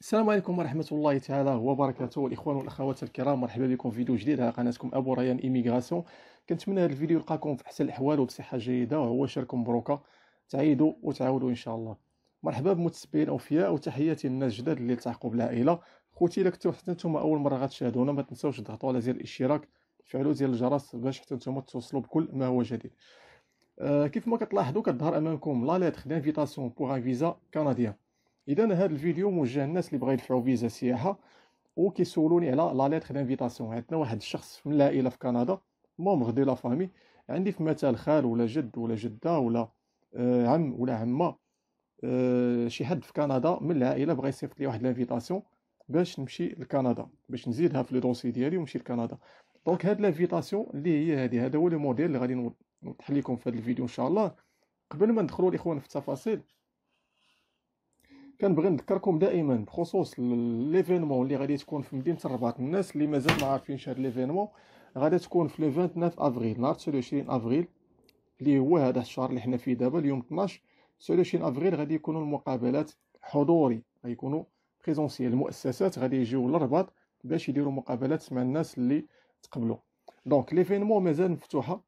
السلام عليكم ورحمة الله تعالى وبركاته الإخوان والأخوات الكرام مرحبا بكم في فيديو جديد على قناتكم أبو ريان إيميغراسيون كنتمنى هذا الفيديو يلقاكم في أحسن الأحوال وبصحة جيدة وهو شركم بروكة تعيدوا وتعاودوا إن شاء الله مرحبا بمتسبين أوفياء وتحياتي للناس جداد اللي التحقوا بالعائلة خوتي إلا كنتو حتى نتوما أول مرة غتشاهدونا ما تنساوش تضغطوا على زر الاشتراك تفعلوا زر الجرس باش حتى نتوما توصلوا بكل ما هو جديد آه كيف ما كتلاحظوا كتظهر أمامكم لا ليتر دانفيتاسيون بوغ ان فيزا كنديان اذا هذا الفيديو موجه للناس اللي بغا يدفعوا فيزا سياحه وكيسولوني على لا ليتر دانفيتاسيون عندنا واحد الشخص من العائله في كندا مومغ دي لا فامي عندي في مثال خال ولا جد ولا جده ولا آه، عم ولا عمه آه، شي حد في كندا من العائله بغا يصيفط لي واحد لانفيتاسيون باش نمشي لكندا باش نزيدها في لو دوسي ديالي ونمشي لكندا دونك هاد لانفيتاسيون اللي هي هادي هذا هو لو موديل اللي غادي نوضح لكم في هاد الفيديو ان شاء الله قبل ما ندخلوا الاخوان في التفاصيل كنبغي نذكركم دائما بخصوص ليفينمون اللي غادي تكون في مدينه الرباط الناس اللي مازال ما عارفينش هاد ليفينمون غادي تكون في لو 29 افريل نهار 29 افريل اللي هو هذا الشهر اللي حنا فيه دابا اليوم 12 29 افريل غادي يكونوا المقابلات حضوري غيكونوا بريزونسيال المؤسسات غادي يجيو للرباط باش يديروا مقابلات مع الناس اللي تقبلوا دونك ليفينمون مازال مفتوحه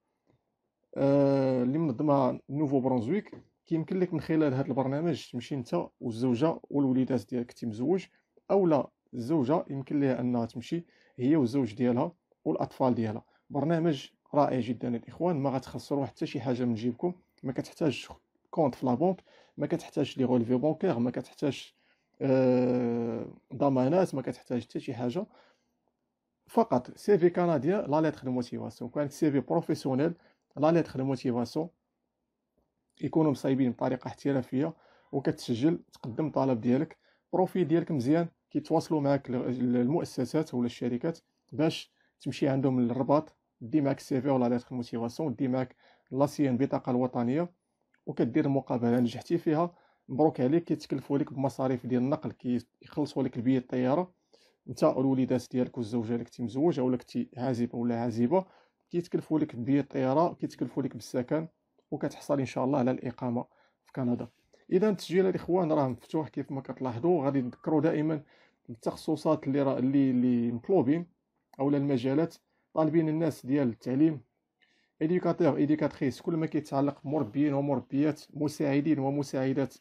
آه اللي منظمها نوفو برونزويك كيمكن لك من خلال هذا البرنامج تمشي انت والزوجه والوليدات ديالك انت مزوج اولا الزوجه يمكن لها انها تمشي هي والزوج ديالها والاطفال ديالها برنامج رائع جدا الاخوان ما غتخسروا حتى شي حاجه من جيبكم ما كتحتاج كونت في لابونك ما كتحتاج لي غولفي بونكير ما كتحتاج آه، ضمانات ما كتحتاج حتى شي حاجه فقط في كنديا لا ليتر دو موتيفاسيون كانت في بروفيسيونيل لا ليتر دو موتيفاسيون يكونوا مصايبين بطريقه احترافيه وكتسجل تقدم طلب ديالك بروفيل ديالك مزيان كيتواصلوا معك المؤسسات ولا الشركات باش تمشي عندهم للرباط دي معك السيفي في ولا لاتر موتيفاسيون دي معك لاسيان البطاقه الوطنيه وكدير المقابله نجحتي فيها مبروك عليك كيتكلفوا لك بمصاريف ديال النقل كيخلصوا لك البيه الطياره انت الوليدات ديالك والزوجه اللي كنتي مزوج اولا كنتي عازبه ولا عازبه كيتكلفوا لك بيه الطياره كيتكلفوا لك بالسكن وكتحصل ان شاء الله على الاقامه في كندا اذا التسجيل الاخوان راه مفتوح كيف ما كتلاحظوا غادي تذكروا دائما التخصصات اللي راه اللي اللي مطلوبين اولا المجالات طالبين الناس ديال التعليم ايديكاتور ايديكاتريس كل ما كيتعلق بمربيين ومربيات مساعدين ومساعدات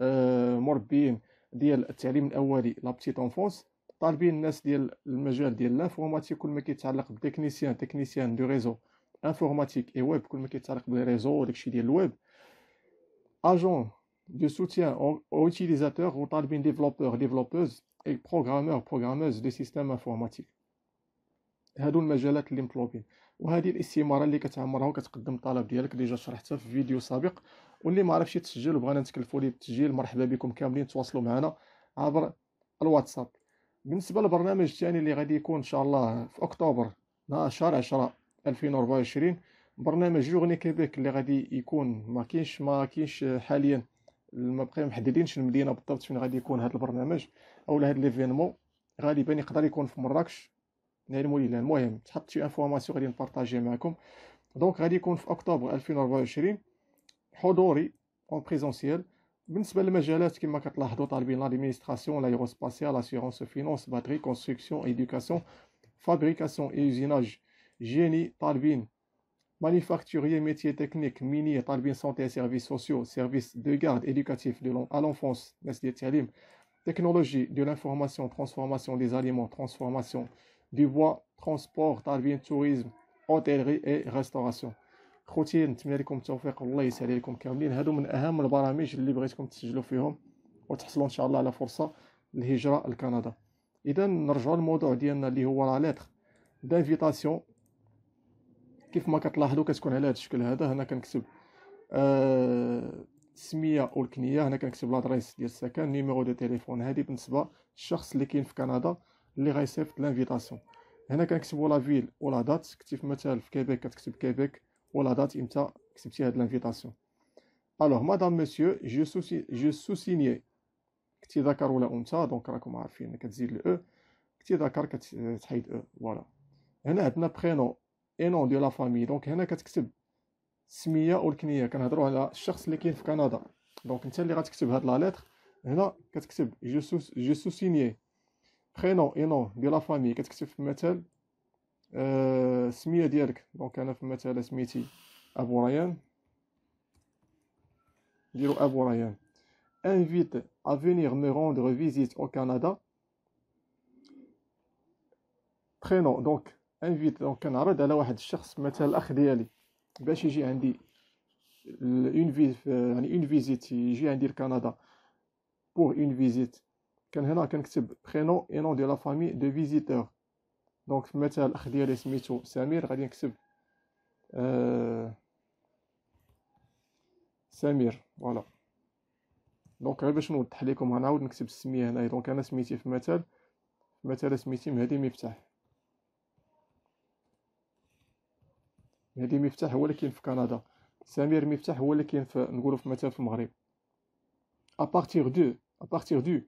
آه، مربيين ديال التعليم الاولي لا بتيت اونفونس طالبين الناس ديال المجال ديال لافورماتيك كل ما كيتعلق بتكنيسيان تكنيسيان دو ريزو انفورماتيك اي ويب كل ما كيتعلق بالريزو داكشي ديال الويب اجون دو سوتيان او او طالبين ديفلوبور ديفلوبوز اي بروغرامور بروغراموز دي سيستيم انفورماتيك هادو المجالات اللي مطلوبين وهذه الاستماره اللي كتعمرها وكتقدم الطلب ديالك ديجا شرحتها في فيديو سابق واللي ما عرفش يتسجل وبغينا نتكلفوا ليه بالتسجيل مرحبا بكم كاملين تواصلوا معنا عبر الواتساب بالنسبه للبرنامج الثاني اللي غادي يكون ان شاء الله في اكتوبر نهار شهر 10 2024 برنامج جوغني كيبيك اللي غادي يكون ما كاينش ما كاينش حاليا ما بقى محددينش المدينه بالضبط فين غادي يكون هذا البرنامج اولا هذا ليفينمون غالبا يقدر يكون في مراكش نعلم ليه المهم تحط شي انفورماسيون غادي نبارطاجيها معكم دونك غادي يكون في اكتوبر 2024 حضوري اون بريزونسيال بالنسبه للمجالات كما كتلاحظوا طالبين لادمينستراسيون لايروسباسيال لاسيورونس فينونس باتري كونستركسيون ايديوكاسيون فابريكاسيون اي زيناج génie, Talbine manufacturier, métier technique, mini, Talbine santé, services sociaux, services de garde éducatif de à l'enfance, technologie, de l'information, transformation des aliments, transformation du bois, transport, Talbine tourisme, hôtellerie et restauration. خوتي نتمنى لكم التوفيق والله يسهل عليكم كاملين هادو من اهم البرامج اللي بغيتكم تسجلوا فيهم وتحصلوا ان شاء الله على فرصه للهجره لكندا اذا نرجعوا للموضوع ديالنا اللي هو لا كيف ما كتلاحظوا كتكون على هذا الشكل هذا هنا كنكتب السميه آه، والكنيه هنا كنكتب لادريس ديال السكن نيميرو دو تيليفون هذه بالنسبه للشخص اللي كاين في كندا اللي غيصيفط لانفيتاسيون هنا كنكتبوا لا فيل ولا دات كتيف مثلا في كيبيك كتكتب كيبيك ولا دات امتى كتبتي هاد لانفيتاسيون الوغ مدام مسيو جو سوسي جو سوسيني كتي ذكر ولا انثى دونك راكم عارفين كتزيد الاو e. كتي ذكر كتحيد او e. فوالا هنا عندنا برينو c'est you ديال لا فامي دونك هنا كتكتب c'est والكنيه كنهضروا على الشخص اللي كاين في كندا دونك انت اللي غتكتب هاد لا que هنا كتكتب كتكتب السميه ديالك دونك انا في سميتي ابو ريان ابو ريان invite à venir me rendre visite au Canada. Prénom, donc انفيت دونك كنعرض على واحد الشخص مثلا الاخ ديالي باش يجي عندي اون في يعني اون فيزيت يجي عندي لكندا بور اون فيزيت كان هنا كنكتب برينو اي نون ديال لا فامي دو فيزيتور دونك مثلا الاخ ديالي سميتو سمير غادي نكتب سمير فوالا دونك غير باش نوضح لكم غنعاود نكتب السميه هنايا دونك انا سميتي في مثال مثلا سميتي مهدي مفتاح مهدي مفتاح هو اللي كاين في كندا سمير مفتاح هو اللي كاين في نقولوا في مثلا في المغرب ا بارتير دو ا بارتير دو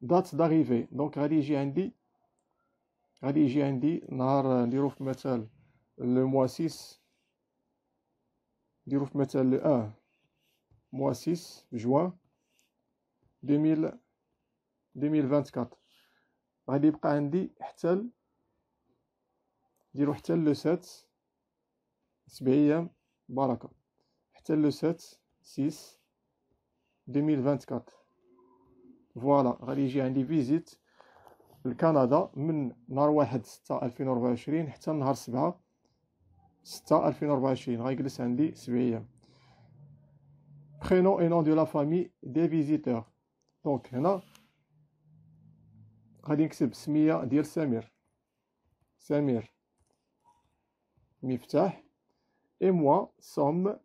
دات داريفي دونك غادي يجي عندي غادي يجي عندي نهار نديرو في مثال لو موا 6 نديرو في مثال لو 1 موا 6 جوان 2024 غادي يبقى عندي حتى نديرو حتى لو 7 سبع ايام بركة حتى لو سات سيس دوميل فانتكات فوالا غادي يجي عندي فيزيت لكندا من نهار واحد ستة ألفين وربعة وعشرين حتى نهار سبعة ستة ألفين وربعة وعشرين غيجلس عندي سبع أيام prénom et nom de la famille des visiteurs. Donc هنا غادي نكتب سمية ديال سمير سمير مفتاح et moi sommes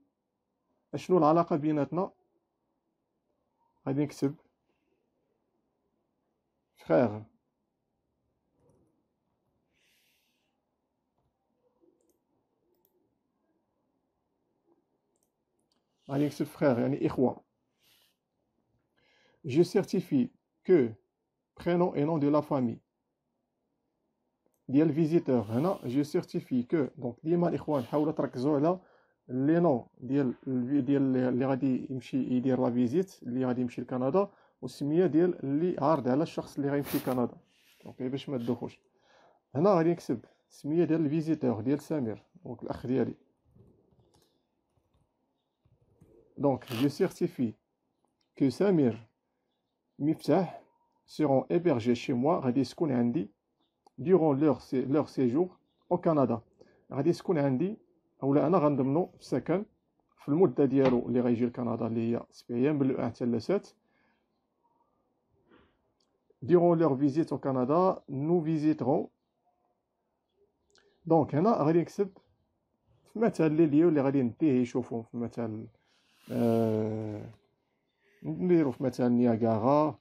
شنو العلاقة بيناتنا غادي نكتب frère غادي نكتب frère يعني إخوة Je certifie que prénom et nom de la famille ديال فيزيتور هنا جو سيرتيفي كو دونك ديما الاخوان حاولوا تركزوا على لي نو ديال ديال اللي غادي يمشي يدير لا فيزيت اللي غادي يمشي لكندا والسميه ديال اللي عارض على الشخص اللي غيمشي لكندا دونك إيه باش ما تدوخوش هنا غادي نكتب السميه ديال الفيزيتور ديال سمير دونك الاخ ديالي دونك جو سيرتيفي كو سمير مفتاح سيرون ايبرجي شي موا غادي يسكن عندي durant leur, leur séjour au Canada غادي تكون عندي اولا انا غنضمنو السكن في المده ديالو اللي غيجي لكندا اللي هي سبع ايام من الأولى حتى اللسات durant leur visite au Canada nous visiterons دونك هنا غادي نكتب في مثال لي ليو اللي غادي نديه يشوفهم في مثال آه نديرو في مثال نياغارا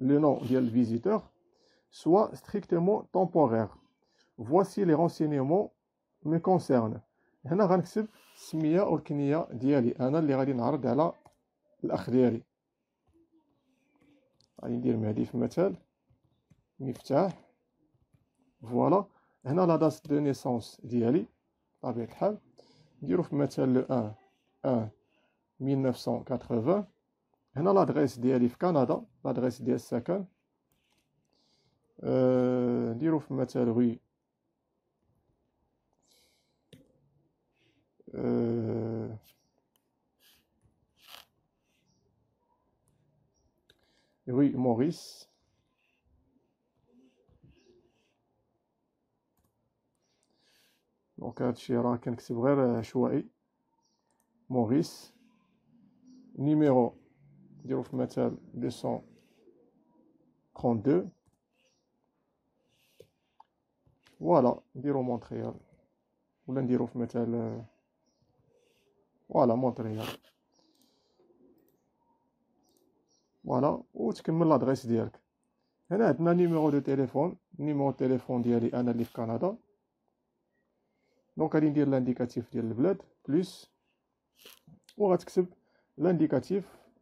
le nom du visiteur soit strictement temporaire. Voici les renseignements me concernent. هنا غنكتب السميه والكنيه ديالي انا اللي غادي نعرض على الاخ ديالي غادي ندير مهدي في مثال مفتاح فوالا هنا لا دات دو نيسونس ديالي بطبيعه الحال نديرو في مثال لو 1 1 1980 Héna l'adresse DLF Canada l'adresse DLF second. Il nous faut mettre la Maurice donc à toucher à la quinze février je suis Maurice numéro D'yrof metal 232. Voilà, d'yro Montréal. Hein. Ou l'indirof metal. Euh, voilà, Montréal. Hein. Voilà, ou tu as l'adresse directe. Et là, tu mon un numéro de téléphone. Numéro de téléphone d'y Analyse l'Analyse Canada. Donc, tu as l'indicatif d'y aller. Plus. Ou tu as l'indicatif.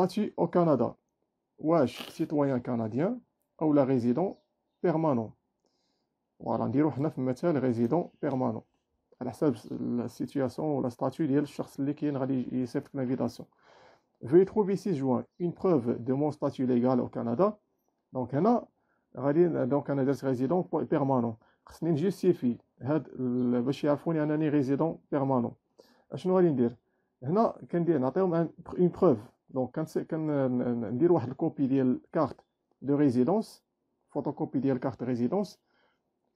statut au Canada. Ou est citoyen canadien ou la résident permanent. on va dire que vous avez 9 résident permanent. La situation ou la statut de la à qui est une invitation. Je vais trouver ici, juin une preuve de mon statut légal au Canada. Donc, maintenant, le Canadien résident permanent. C'est justifié. Je vais vous fournir un résident permanent. Je vais vous dire, nous avons une preuve. دونك كندير euh, واحد الكوبي ديال كارت دو ريزيدونس فوتوكوبي ديال كارت ريزيدونس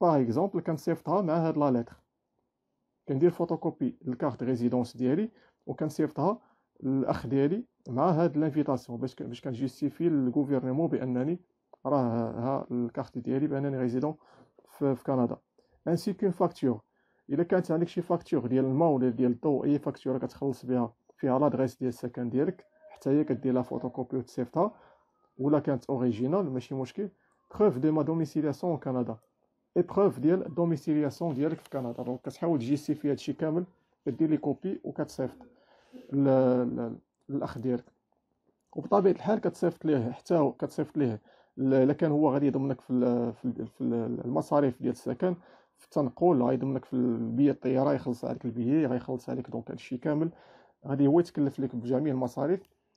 باغ اكزومبل كنصيفطها مع هاد لا ليتر كندير فوتوكوبي الكارت ريزيدونس ديالي وكنصيفطها للاخ ديالي مع هاد لانفيتاسيون باش باش كنجيستيفي للغوفيرنمون بانني راه ها الكارت ديالي بانني ريزيدون في, في كندا انسي كون فاكتور الا كانت عندك شي فاكتور ديال الماء ولا ديال الضوء اي فاكتور كتخلص بها فيها لادريس ديال السكن ديالك حتى هي كدير لا فوتوكوبي وتصيفطها ولا كانت اوريجينال ماشي مشكل بروف دو ما دوميسيلياسيون كندا اي بروف ديال دوميسيلياسيون ديالك في كندا دونك كتحاول تجيسي في هادشي كامل كدير لي كوبي وكتصيفط للاخ ديالك وبطبيعه الحال كتصيفط ليه حتى هو كتصيفط ليه الا كان هو غادي يضمنك في في المصاريف ديال السكن في التنقل غيضمنك في البيي الطياره يخلص عليك البيي غيخلص عليك دونك هادشي كامل غادي هو يتكلف لك بجميع المصاريف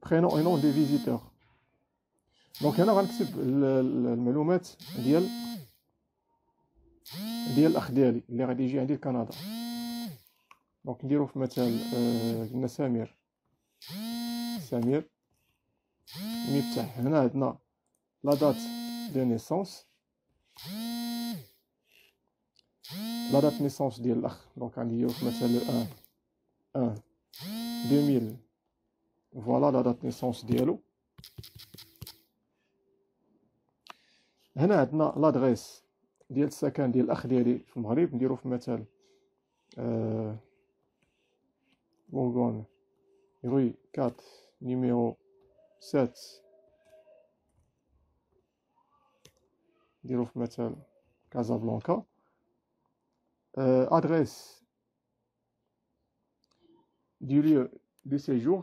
prénom et nom des visiteurs. Donc, il y a le de au Canada. Donc, il y euh, Samir. Samir. Miftah. Il a la date de naissance. La date de naissance de Donc, il y a 1 2000. Voilà la de de naissance هنا عندنا لادريس ديال السكن ديال الاخ ديالي في المغرب نديرو في مثال numéro روي نديرو في du lieu de séjour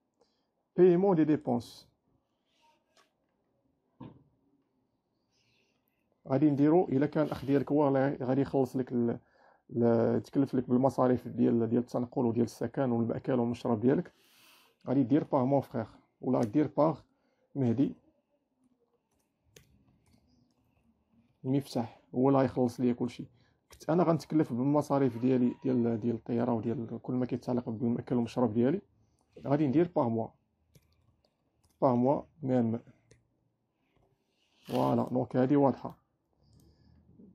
Paiement des dépenses. غادي نديرو الا كان الاخ ديالك هو غادي يخلص لك ال... ل... تكلف لك بالمصاريف ديال ديال التنقل وديال السكن والماكل والمشرب ديالك غادي دير باغ مون فخيغ ولا دير باغ مهدي مفتاح هو اللي غيخلص ليا كلشي كنت انا غنتكلف بالمصاريف ديالي ديال ديال الطياره وديال كل ما كيتعلق بالماكل والمشرب ديالي غادي ندير باغ مون par moi-même. Voilà, donc elle est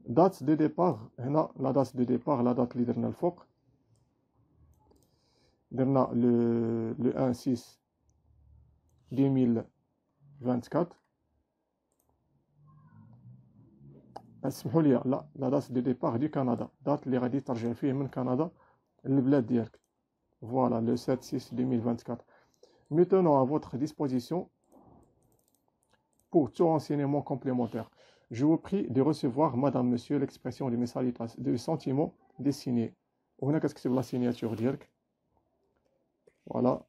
Date de départ, la date de départ, la date leader le Le, le 1-6 2024. la date de départ du canada ديبار دي كندا دات اللي غادي ترجع فيه من كندا للبلاد 7 6 2024 maintenant à votre disposition pour tout renseignement complémentaire. Je vous prie de recevoir, madame, monsieur, l'expression mes salutations, de sentiments dessinés. On a qu'est-ce que c'est la signature Dirk. Voilà.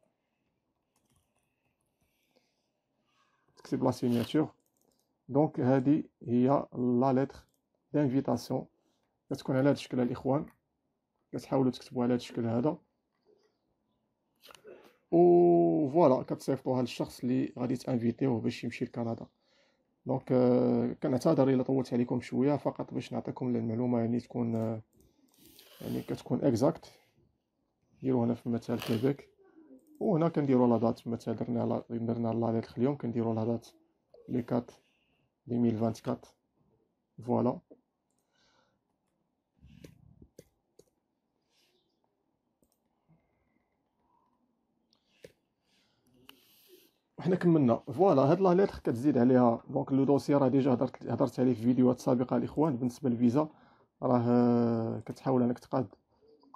Ce que C'est la signature. Donc, il y a la lettre d'invitation. Qu'est-ce qu'on a là, de ce que Qu'est-ce qu'on a là, ce فوالا كتصيفطوها للشخص اللي غادي تانفيتيوه باش يمشي لكندا دونك آه، كنعتذر الا طولت عليكم شويه فقط باش نعطيكم المعلومه يعني تكون آه، يعني كتكون اكزاكت ديروا هنا في مثال كيبيك وهنا كنديرو لا دات مثلا درنا درنا لا دات اليوم كنديرو لا دات لي 4 2024 فوالا حنا كملنا فوالا هاد لا ليتر كتزيد عليها دونك لو دوسي راه ديجا هضرت هضرت عليه في فيديوهات سابقه الاخوان بالنسبه للفيزا راه آه، كتحاول انك تقاد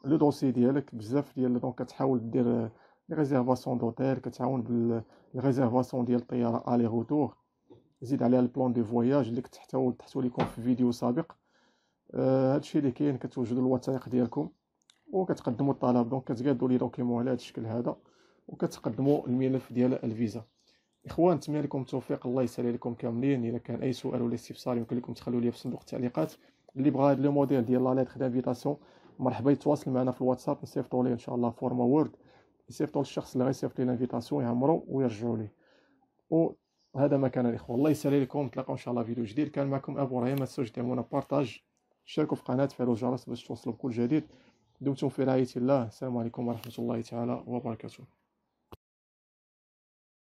لو دوسي ديالك بزاف ديال دونك كتحاول دير آه، لي ريزيرفاسيون دوتيل كتعاون بالريزيرفاسيون ديال الطياره الي روتور زيد عليها البلان دو فواياج اللي كنت حتى تحتو لكم في فيديو سابق آه هادشي اللي كاين كتوجدوا الوثائق ديالكم وكتقدموا الطلب دونك كتقادوا لي دوكيمون على هذا الشكل هذا وكتقدموا الملف ديال الفيزا اخوان نتمنى لكم التوفيق الله يسهل لكم كاملين الا كان اي سؤال ولا استفسار يمكن لكم تخلوا لي في صندوق التعليقات اللي بغى هذا لو موديل ديال لا ليتر دانفيتاسيون مرحبا يتواصل معنا في الواتساب نصيفطوا ليه ان شاء الله فورما وورد يصيفطوا للشخص اللي غيصيفط لي لانفيتاسيون يعمروا ويرجعوا ليه وهذا ما كان الاخوان الله يسهل لكم نتلاقاو ان شاء الله فيديو جديد كان معكم ابو ريما ما تنساوش ديرونا بارطاج شاركوا في قناه فعلوا الجرس باش توصلوا بكل جديد دمتم في رعايه الله السلام عليكم ورحمه الله تعالى وبركاته